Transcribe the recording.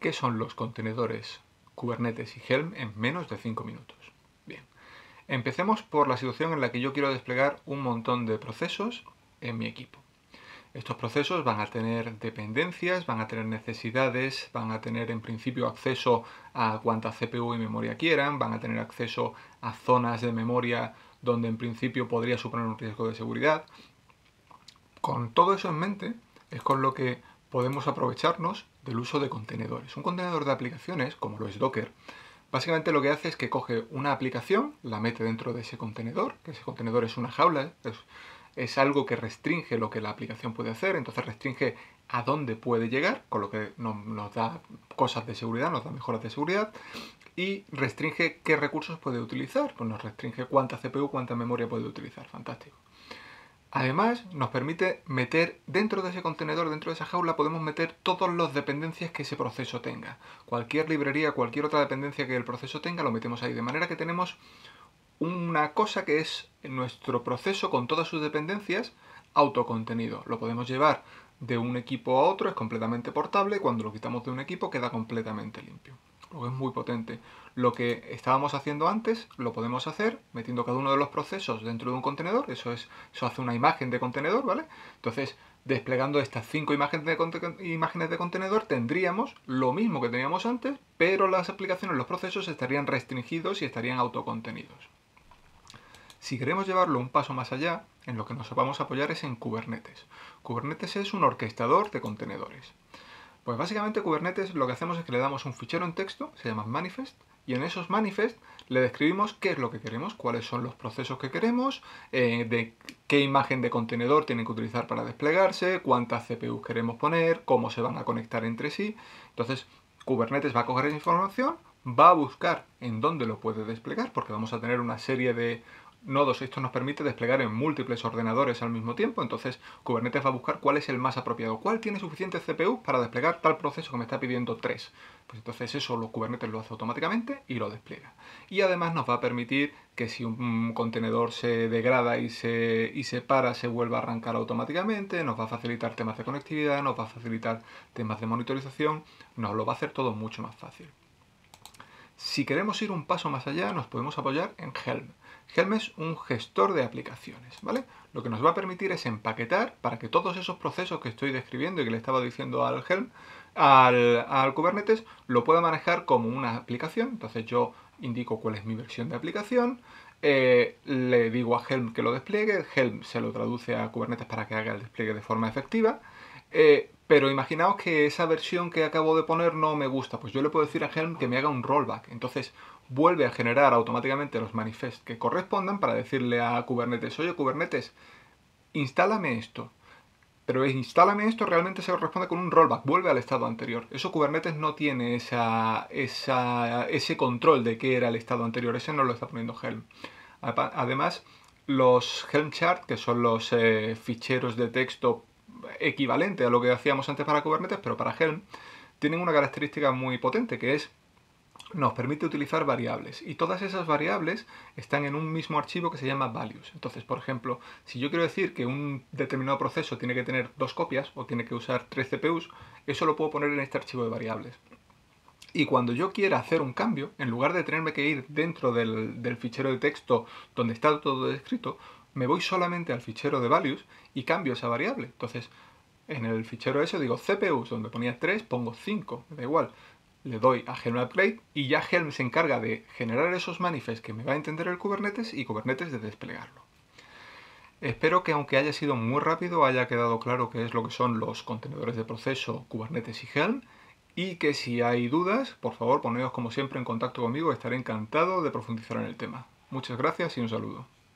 ¿Qué son los contenedores Kubernetes y Helm en menos de 5 minutos? Bien, empecemos por la situación en la que yo quiero desplegar un montón de procesos en mi equipo. Estos procesos van a tener dependencias, van a tener necesidades, van a tener en principio acceso a cuanta CPU y memoria quieran, van a tener acceso a zonas de memoria donde en principio podría suponer un riesgo de seguridad. Con todo eso en mente, es con lo que podemos aprovecharnos del uso de contenedores. Un contenedor de aplicaciones, como lo es Docker, básicamente lo que hace es que coge una aplicación, la mete dentro de ese contenedor, que ese contenedor es una jaula, es, algo que restringe lo que la aplicación puede hacer, entonces restringe a dónde puede llegar, con lo que nos da cosas de seguridad, nos da mejoras de seguridad, y restringe qué recursos puede utilizar, pues nos restringe cuánta CPU, cuánta memoria puede utilizar, fantástico. Además, nos permite meter dentro de ese contenedor, dentro de esa jaula, podemos meter todas las dependencias que ese proceso tenga. Cualquier librería, cualquier otra dependencia que el proceso tenga, lo metemos ahí. De manera que tenemos una cosa que es nuestro proceso con todas sus dependencias autocontenido. Lo podemos llevar de un equipo a otro, es completamente portable, cuando lo quitamos de un equipo queda completamente limpio lo que es muy potente. Lo que estábamos haciendo antes lo podemos hacer metiendo cada uno de los procesos dentro de un contenedor, eso, es, eso hace una imagen de contenedor, ¿vale? Entonces, desplegando estas cinco imágenes de, imágenes de contenedor tendríamos lo mismo que teníamos antes, pero las aplicaciones, los procesos estarían restringidos y estarían autocontenidos. Si queremos llevarlo un paso más allá, en lo que nos vamos a apoyar es en Kubernetes. Kubernetes es un orquestador de contenedores. Pues básicamente Kubernetes lo que hacemos es que le damos un fichero en texto, se llama manifest, y en esos manifest le describimos qué es lo que queremos, cuáles son los procesos que queremos, eh, de qué imagen de contenedor tienen que utilizar para desplegarse, cuántas CPUs queremos poner, cómo se van a conectar entre sí. Entonces, Kubernetes va a coger esa información, va a buscar en dónde lo puede desplegar, porque vamos a tener una serie de nodos. Esto nos permite desplegar en múltiples ordenadores al mismo tiempo, entonces Kubernetes va a buscar cuál es el más apropiado, cuál tiene suficiente CPU para desplegar tal proceso que me está pidiendo 3. Pues entonces eso lo Kubernetes lo hace automáticamente y lo despliega. Y además nos va a permitir que si un contenedor se degrada y se, y se para, se vuelva a arrancar automáticamente, nos va a facilitar temas de conectividad, nos va a facilitar temas de monitorización, nos lo va a hacer todo mucho más fácil. Si queremos ir un paso más allá, nos podemos apoyar en Helm. Helm es un gestor de aplicaciones, ¿vale? Lo que nos va a permitir es empaquetar para que todos esos procesos que estoy describiendo y que le estaba diciendo al Helm, al, Kubernetes, lo pueda manejar como una aplicación. Entonces yo indico cuál es mi versión de aplicación, eh, le digo a Helm que lo despliegue, Helm se lo traduce a Kubernetes para que haga el despliegue de forma efectiva, eh, pero imaginaos que esa versión que acabo de poner no me gusta, pues yo le puedo decir a Helm que me haga un rollback. Entonces vuelve a generar automáticamente los manifests que correspondan para decirle a Kubernetes, oye Kubernetes, instálame esto. Pero instálame esto realmente se corresponde con un rollback, vuelve al estado anterior. Eso Kubernetes no tiene esa, ese control de qué era el estado anterior, ese no lo está poniendo Helm. Además, los Helm chart, que son los eh, ficheros de texto equivalente a lo que hacíamos antes para Kubernetes, pero para Helm, tienen una característica muy potente que es nos permite utilizar variables y todas esas variables están en un mismo archivo que se llama values. Entonces, por ejemplo, si yo quiero decir que un determinado proceso tiene que tener dos copias o tiene que usar tres CPUs, eso lo puedo poner en este archivo de variables. Y cuando yo quiera hacer un cambio, en lugar de tenerme que ir dentro del, fichero de texto donde está todo descrito, me voy solamente al fichero de values y cambio esa variable. Entonces, en el fichero ese digo CPUs, donde ponía 3, pongo 5, me da igual. Le doy a Helm Upgrade y ya Helm se encarga de generar esos manifests que me va a entender el Kubernetes y Kubernetes de desplegarlo. Espero que aunque haya sido muy rápido haya quedado claro qué es lo que son los contenedores de proceso Kubernetes y Helm y que si hay dudas, por favor ponedos como siempre en contacto conmigo, estaré encantado de profundizar en el tema. Muchas gracias y un saludo.